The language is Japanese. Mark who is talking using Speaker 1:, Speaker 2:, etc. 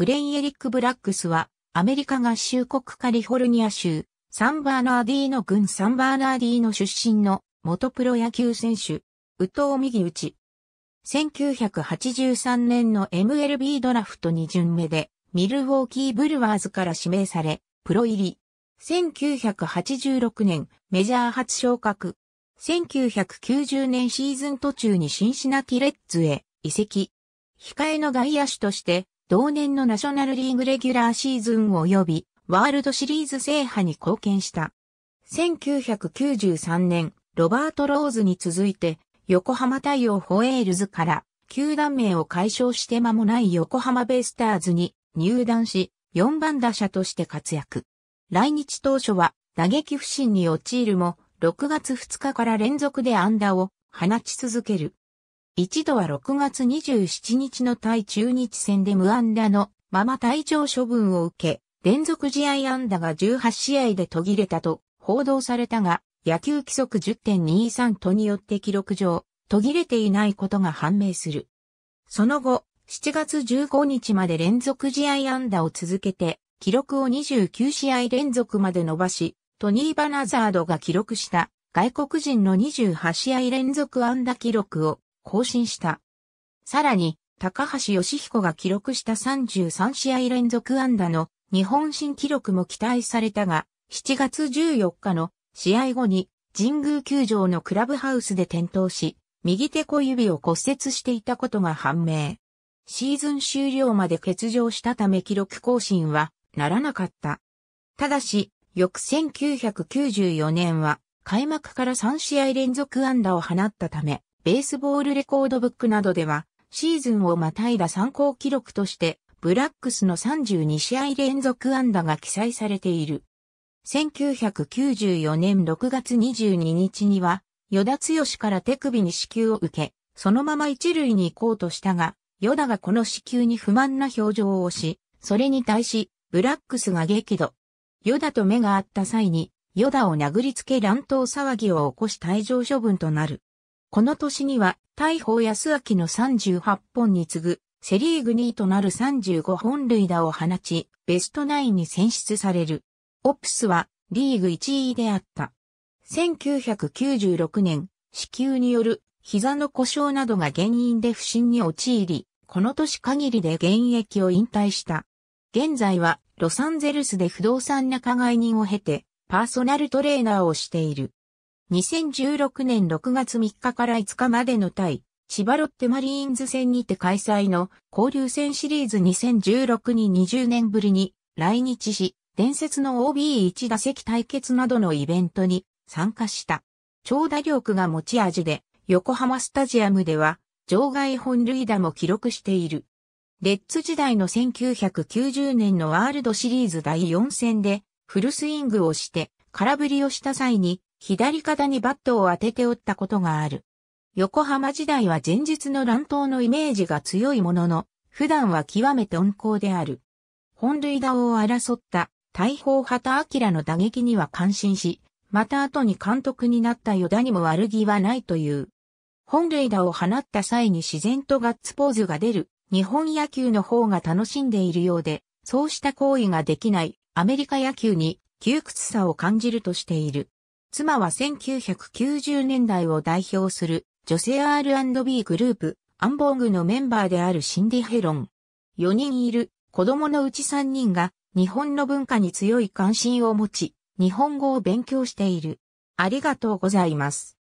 Speaker 1: グレン・エリック・ブラックスは、アメリカ合衆国カリフォルニア州、サンバーナーディーノ軍サンバーナーディーノ出身の元プロ野球選手、宇藤右打。1983年の MLB ドラフト2巡目で、ミルウォーキー・ブルワーズから指名され、プロ入り。1986年、メジャー初昇格。1990年シーズン途中にシンシナティレッズへ移籍。控えの外野手として同年のナショナルリーグレギュラーシーズン及びワールドシリーズ制覇に貢献した。1993年、ロバート・ローズに続いて、横浜太陽ホエールズから、球団名を解消して間もない横浜ベイスターズに入団し、4番打者として活躍。来日当初は打撃不振に陥るも、6月2日から連続で安打を放ち続ける。一度は6月27日の対中日戦で無安打のまま退場処分を受け、連続試合安打が18試合で途切れたと報道されたが、野球規則10.23とによって記録上、途切れていないことが判明する。その後、7月15日まで連続試合安打を続けて、記録を29試合連続まで伸ばし、トニー・バナザードが記録した外国人の28試合連続安打記録を更新した。さらに、高橋義彦が記録した33試合連続安打の日本新記録も期待されたが、7月14日の試合後に神宮球場のクラブハウスで転倒し、右手小指を骨折していたことが判明。シーズン終了まで欠場したため記録更新はならなかった。ただし、翌1994年は開幕から3試合連続安打を放ったため、ベースボールレコードブックなどでは、シーズンをまたいだ参考記録として、ブラックスの32試合連続安打が記載されている。1994年6月22日には、与田剛から手首に支給を受け、そのまま一塁に行こうとしたが、与田がこの支給に不満な表情をし、それに対し、ブラックスが激怒。与田と目が合った際に、与田を殴りつけ乱闘騒ぎを起こし退場処分となる。この年には、大砲安明の38本に次ぐ、セリーグ2位となる35本塁打を放ち、ベストナインに選出される。オプスは、リーグ1位であった。1996年、死球による膝の故障などが原因で不審に陥り、この年限りで現役を引退した。現在はロサンゼルスで不動産仲買人を経て、パーソナルトレーナーをしている。2016年6月3日から5日までの対、千葉ロッテマリーンズ戦にて開催の交流戦シリーズ2016に20年ぶりに来日し、伝説の OB1 打席対決などのイベントに参加した。長打力が持ち味で、横浜スタジアムでは、場外本塁打も記録している。レッツ時代の1990年のワールドシリーズ第4戦で、フルスイングをして、空振りをした際に、左肩にバットを当てて打ったことがある。横浜時代は前日の乱闘のイメージが強いものの、普段は極めて温厚である。本塁打を争った大砲旗明の打撃には感心し、また後に監督になった与田にも悪気はないという。本塁打を放った際に自然とガッツポーズが出る、日本野球の方が楽しんでいるようで、そうした行為ができないアメリカ野球に窮屈さを感じるとしている。妻は1990年代を代表する女性 R&B グループ、アンボーグのメンバーであるシンディ・ヘロン。4人いる子供のうち3人が日本の文化に強い関心を持ち、日本語を勉強している。ありがとうございます。